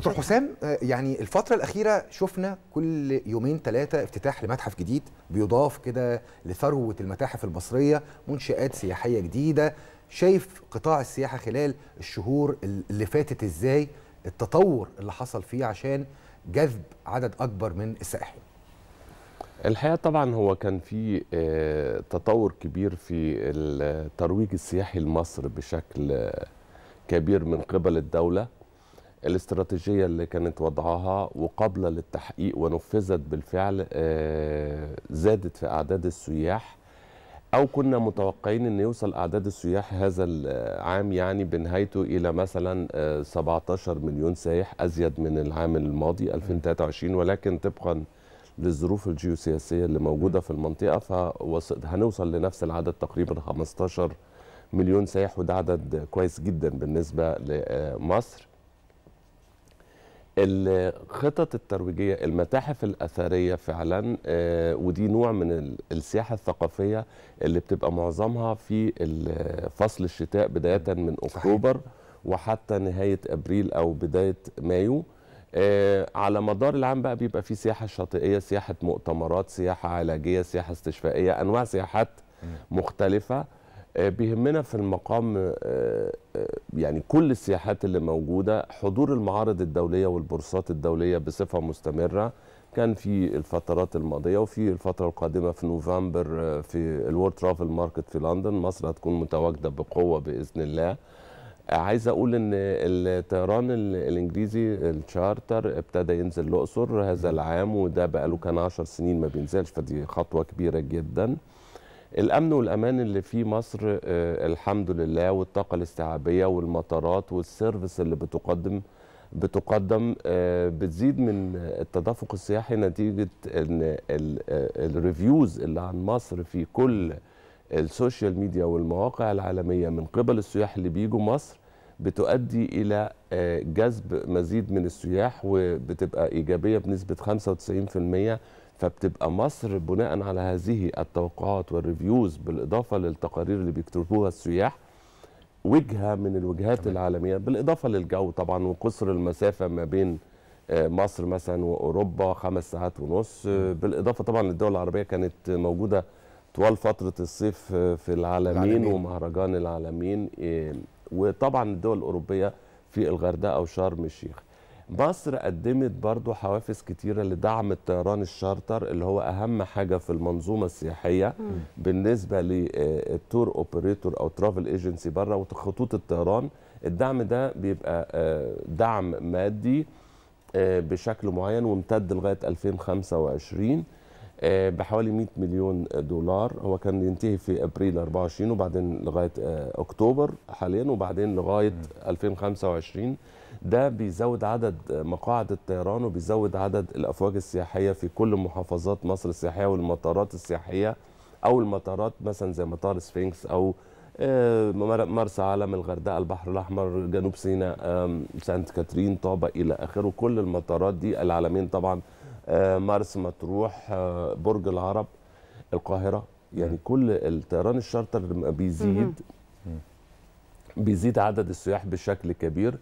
دكتور حسام آه، يعني الفتره الاخيره شفنا كل يومين ثلاثه افتتاح لمتحف جديد بيضاف كده لثروه المتاحف المصريه منشات سياحيه جديده شايف قطاع السياحه خلال الشهور اللي فاتت ازاي التطور اللي حصل فيه عشان جذب عدد اكبر من السائحين الحقيقه طبعا هو كان في آه، تطور كبير في الترويج السياحي لمصر بشكل آه، كبير من قبل الدوله الاستراتيجيه اللي كانت وضعها وقابله للتحقيق ونفذت بالفعل آه، زادت في اعداد السياح او كنا متوقعين ان يوصل اعداد السياح هذا العام يعني بنهايته الى مثلا 17 آه، مليون سائح ازيد من العام الماضي 2023 ولكن طبقا للظروف الجيوسياسيه اللي موجوده في المنطقه فهنوصل لنفس العدد تقريبا 15 مليون سائح وده عدد كويس جدا بالنسبه لمصر الخطط الترويجيه المتاحف الاثريه فعلا آه، ودي نوع من السياحه الثقافيه اللي بتبقى معظمها في فصل الشتاء بدايه من اكتوبر وحتى نهايه ابريل او بدايه مايو آه، على مدار العام بقى بيبقى في سياحه شاطئيه سياحه مؤتمرات سياحه علاجيه سياحه استشفائيه انواع سياحات مختلفه آه، بيهمنا في المقام آه، آه، يعني كل السياحات اللي موجودة حضور المعارض الدولية والبورصات الدولية بصفة مستمرة كان في الفترات الماضية وفي الفترة القادمة في نوفمبر في الورد ترافل ماركت في لندن مصر هتكون متواجدة بقوة بإذن الله عايز اقول ان الطيران الانجليزي الشارتر ابتدى ينزل الاقصر هذا العام وده بقاله كان 10 سنين ما بينزلش فدي خطوه كبيره جدا الامن والامان اللي في مصر آه، الحمد لله والطاقه الاستيعابيه والمطارات والسيرفيس اللي بتقدم بتقدم آه، بتزيد من التدفق السياحي نتيجه ان الريفيوز آه، اللي عن مصر في كل السوشيال ميديا والمواقع العالميه من قبل السياح اللي بيجوا مصر بتؤدي الى جذب مزيد من السياح وبتبقى ايجابيه بنسبه 95% فبتبقى مصر بناء على هذه التوقعات والريفيوز بالاضافه للتقارير اللي بيكتبوها السياح وجهه من الوجهات طبعا. العالميه بالاضافه للجو طبعا وقصر المسافه ما بين آه، مصر مثلا واوروبا خمس ساعات ونص آه، بالاضافه طبعا للدول العربيه كانت موجوده طوال فتره الصيف آه، في العالمين, العالمين. ومهرجان العالمين وطبعا الدول الاوروبيه في الغردقه وشرم الشيخ مصر قدمت برضو حوافز كتيرة لدعم الطيران الشارتر اللي هو أهم حاجة في المنظومة السياحية بالنسبة للتور آه، أوبريتور أو ترافل ايجنسي بره وخطوط الطيران الدعم ده بيبقى آه، دعم مادي آه، بشكل معين وامتد لغاية 2025 بحوالي 100 مليون دولار هو كان ينتهي في ابريل 24 وبعدين لغايه اكتوبر حاليا وبعدين لغايه 2025 ده بيزود عدد مقاعد الطيران وبيزود عدد الافواج السياحيه في كل محافظات مصر السياحيه والمطارات السياحيه او المطارات مثلا زي مطار سفينكس او آه، مرسى علم الغردقه البحر الاحمر جنوب سيناء سانت كاترين طابا الى اخره كل المطارات دي العالمين طبعا آه، مرسى مطروح آه، برج العرب القاهره يعني كل الطيران الشارتر بيزيد بيزيد عدد السياح بشكل كبير